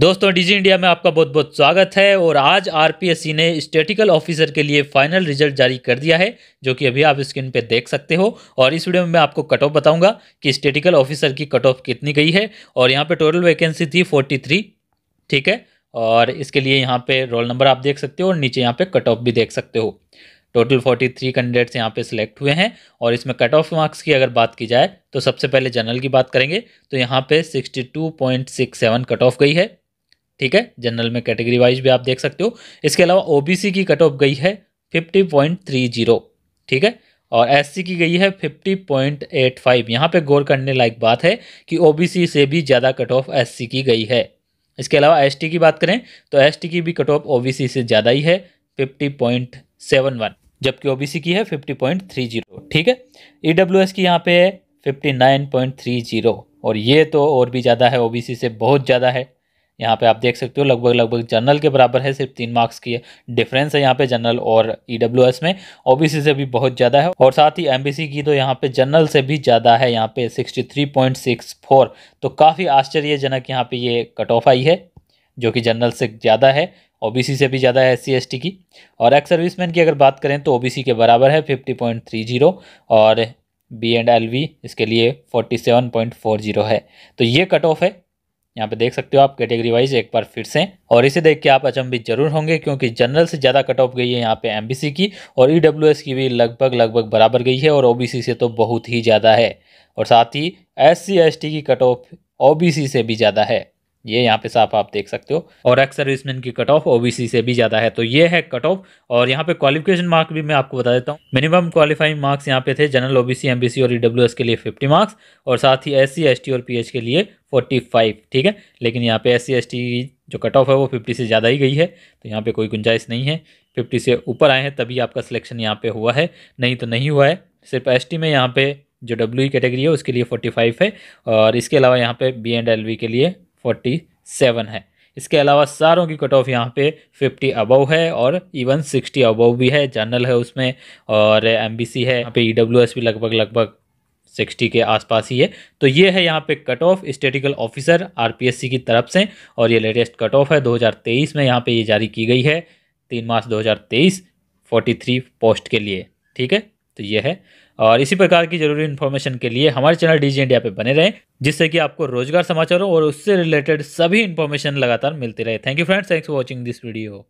दोस्तों DG India में आपका बहुत बहुत स्वागत है और आज आरपीएससी ने स्टेटिकल ऑफिसर के लिए फाइनल रिजल्ट जारी कर दिया है जो कि अभी आप स्क्रीन पे देख सकते हो और इस वीडियो में मैं आपको कट ऑफ बताऊंगा कि स्टेटिकल ऑफिसर की कट ऑफ कितनी गई है और यहाँ पे टोटल वैकेंसी थी थ्री ठीक है और इसके लिए यहाँ पर रोल नंबर आप देख सकते हो और नीचे यहाँ पर कट ऑफ भी देख सकते हो टोटल फोर्टी थ्री कैंडिडेट्स यहाँ पे सिलेक्ट हुए हैं और इसमें कट ऑफ मार्क्स की अगर बात की जाए तो सबसे पहले जनरल की बात करेंगे तो यहाँ पे सेवन कट ऑफ गई है ठीक है जनरल में कैटेगरी वाइज भी आप देख सकते हो इसके अलावा ओ की कट ऑफ गई है फिफ्टी पॉइंट थ्री जीरो ठीक है और एससी की गई है फिफ्टी पॉइंट एट फाइव यहाँ पर गौर करने लायक बात है कि ओबीसी से भी ज़्यादा कट ऑफ एससी की गई है इसके अलावा एसटी की बात करें तो एसटी की भी कट ऑफ ओबीसी से ज़्यादा ही है फिफ्टी पॉइंट सेवन वन जबकि ओबीसी की है फिफ्टी पॉइंट थ्री जीरो ठीक है ईडब्ल्यूएस e की यहाँ पे है fifty nine point three zero और ये तो और भी ज़्यादा है ओबीसी से बहुत ज़्यादा है यहाँ पे आप देख सकते हो लगभग लगभग जनरल के बराबर है सिर्फ तीन मार्क्स की डिफरेंस है यहाँ पे जनरल और ई e में ओ से भी बहुत ज़्यादा है और साथ ही एम की तो यहाँ पे जनरल से भी ज़्यादा है यहाँ पे 63.64 तो काफ़ी आश्चर्यजनक यहाँ पे ये कट ऑफ आई है जो कि जनरल से ज़्यादा है ओ से भी ज़्यादा है एस सी की और एक्स सर्विसमैन की अगर बात करें तो ओ के बराबर है फिफ्टी और बी एंड एल इसके लिए फोर्टी है तो ये कट ऑफ है यहाँ पे देख सकते हो आप कैटेगरी वाइज एक बार फिर से और इसे देख के आप अचंभित जरूर होंगे क्योंकि जनरल से ज़्यादा कट ऑफ गई है यहाँ पे एमबीसी की और ईडब्ल्यूएस e की भी लगभग लगभग बराबर गई है और ओबीसी से तो बहुत ही ज़्यादा है और साथ ही एस सी की कट ऑफ ओबीसी से भी ज़्यादा है ये यहाँ पे साफ आप देख सकते हो और एक्स सर्विसमैन की कट ऑफ ओबीसी से भी ज़्यादा है तो ये है कट ऑफ और यहाँ पे क्वालिफिकेशन मार्क भी मैं आपको बता देता हूँ मिनिमम क्वालिफाइंग मार्क्स यहाँ पे थे जनरल ओबीसी एमबीसी और ईडब्ल्यू के लिए 50 मार्क्स और साथ ही एस सी और पी के लिए 45 ठीक है लेकिन यहाँ पे एस सी जो कट ऑफ है वो फिफ्टी से ज़्यादा ही गई है तो यहाँ पे कोई गुंजाइश नहीं है फिफ्टी से ऊपर आए हैं तभी आपका सिलेक्शन यहाँ पे हुआ है नहीं तो नहीं हुआ है सिर्फ एस में यहाँ पे जो डब्ल्यू कैटेगरी e है उसके लिए 45 है और इसके अलावा यहाँ पे बी एंड एल के लिए फोर्टी सेवन है इसके अलावा सारों की कट ऑफ यहाँ पे फिफ्टी अबव है और इवन सिक्सटी अबव भी है जनरल है उसमें और एम है यहाँ पे ई e भी लगभग लगभग सिक्सटी के आसपास ही है तो ये है यहाँ पे कट ऑफ स्टेटिकल ऑफिसर सी की तरफ से और ये लेटेस्ट कट ऑफ है 2023 में यहाँ पे ये जारी की गई है तीन मार्च 2023 43 पोस्ट के लिए ठीक है तो ये है और इसी प्रकार की जरूरी इन्फॉर्मेशन के लिए हमारे चैनल डीजी इंडिया पे बने रहें जिससे कि आपको रोजगार समाचारों और उससे रिलेटेड सभी इन्फॉर्मेशन लगातार मिलती रहे thank you friends thanks for watching this video